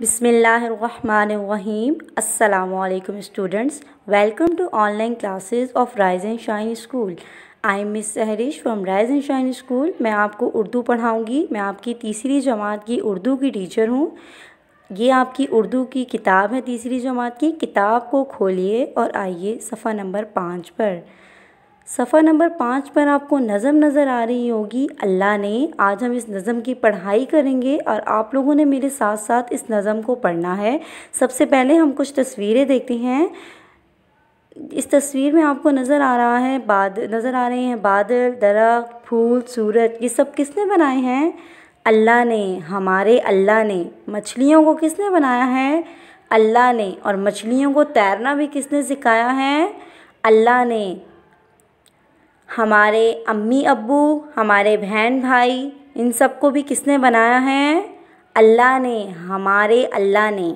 बिसमीम् अल्लाम students welcome to online classes of Rise and Shine School I am Miss Sahrish from Rise and Shine School मैं आपको उर्दू पढ़ाऊँगी मैं आपकी तीसरी जमात की उर्दू की टीचर हूँ ये आपकी उर्दू की किताब है तीसरी जमात की किताब को खोलिए और आइए सफ़ा नंबर पाँच पर सफ़ा नंबर पाँच पर आपको नज़म नज़र आ रही होगी अल्लाह ने आज हम इस नज़म की पढ़ाई करेंगे और आप लोगों ने मेरे साथ साथ इस नज़म को पढ़ना है सबसे पहले हम कुछ तस्वीरें देखते हैं इस तस्वीर में आपको नज़र आ रहा है बाद नज़र आ रहे हैं बादल दरख्त फूल सूरज ये सब किसने बनाए हैं अल्लाह ने हमारे अल्लाह ने मछलियों को किसने बनाया है अल्लाह ने और मछलियों को तैरना भी किसने सिखाया है अल्लाह ने हमारे अम्मी अब्बू हमारे बहन भाई इन सब को भी किसने बनाया है अल्लाह ने हमारे अल्लाह ने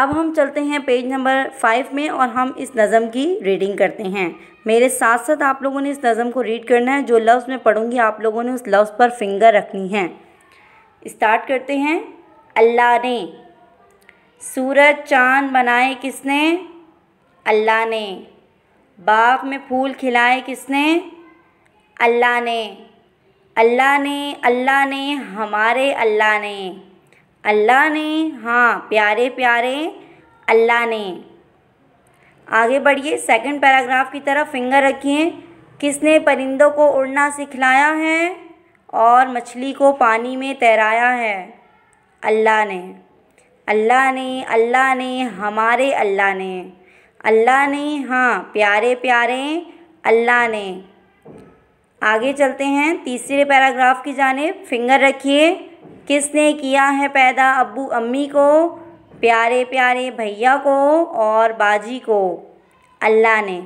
अब हम चलते हैं पेज नंबर फाइव में और हम इस नज़म की रीडिंग करते हैं मेरे साथ साथ आप लोगों ने इस नज़म को रीड करना है जो लफ्ज़ मैं पढ़ूंगी आप लोगों ने उस लफ्ज़ पर फिंगर रखनी है स्टार्ट करते हैं अल्लाह ने सूरज चाँद बनाए किसने अल्लाह ने बाग में फूल खिलाए किसने अल्लाह ने अल्लाह ने अल्लाह ने हमारे अल्लाह ने अल्लाह ने हाँ प्यारे प्यारे अल्लाह ने आगे बढ़िए सेकंड पैराग्राफ की तरफ फिंगर रखिए किसने परिंदों को उड़ना सिखलाया है और मछली को पानी में तैराया है अल्लाह ने अल्लाह ने अल्लाह ने हमारे अल्लाह ने अल्लाह ने हाँ प्यारे प्यारे अल्लाह ने आगे चलते हैं तीसरे पैराग्राफ की जानेब फिंगर रखिए किसने किया है पैदा अबू अम्मी को प्यारे प्यारे भैया को और बाजी को अल्लाह ने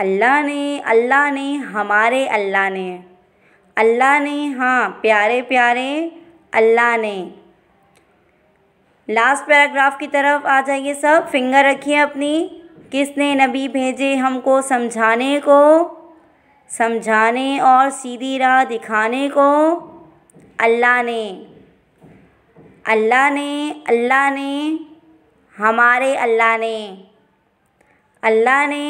अल्लाह ने अल्लाह ने हमारे अल्लाह ने अल्लाह ने हाँ प्यारे प्यारे अल्लाह ने लास्ट पैराग्राफ की तरफ आ जाइए सब फिंगर रखिए अपनी किसने नबी भेजे हमको समझाने को समझाने और सीधी राह दिखाने को अल्लाह ने अल्लाह ने अल्लाह ने हमारे अल्लाह ने अल्लाह ने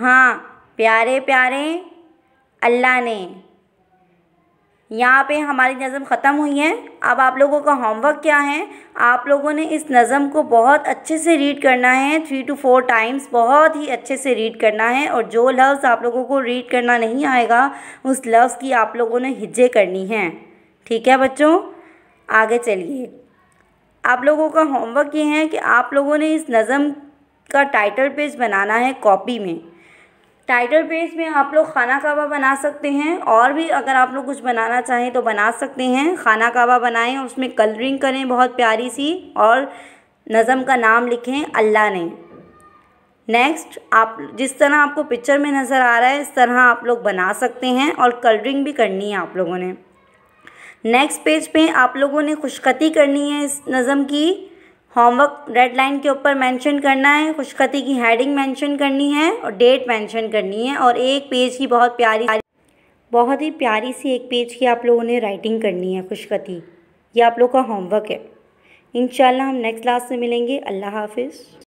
हाँ प्यारे प्यारे अल्लाह ने यहाँ पे हमारी नज़म ख़त्म हुई है अब आप लोगों का होमवर्क क्या है आप लोगों ने इस नज़म को बहुत अच्छे से रीड करना है थ्री टू फोर टाइम्स बहुत ही अच्छे से रीड करना है और जो लफ्ज़ आप लोगों को रीड करना नहीं आएगा उस लफ्ज़ की आप लोगों ने हिज्जे करनी है ठीक है बच्चों आगे चलिए आप लोगों का होमवर्क ये है कि आप लोगों ने इस नज़म का टाइटल पेज बनाना है कॉपी में टाइटल पेज में आप लोग खाना कहवा बना सकते हैं और भी अगर आप लोग कुछ बनाना चाहें तो बना सकते हैं खाना कहवा बनाएं उसमें कलरिंग करें बहुत प्यारी सी और नज़म का नाम लिखें अल्लाह ने नेक्स्ट आप जिस तरह आपको पिक्चर में नज़र आ रहा है इस तरह आप लोग बना सकते हैं और कलरिंग भी करनी है आप लोगों ने नेक्स्ट पेज पे आप लोगों ने खुशखती करनी है इस नज़म की होमवर्क डेड लाइन के ऊपर मेंशन करना है खुशखती की हेडिंग मेंशन करनी है और डेट मेंशन करनी है और एक पेज की बहुत प्यारी बहुत ही प्यारी सी एक पेज की आप लोगों ने राइटिंग करनी है खुशखती ये आप लोग का होमवर्क है इन हम नेक्स्ट क्लास से मिलेंगे अल्लाह हाफिज़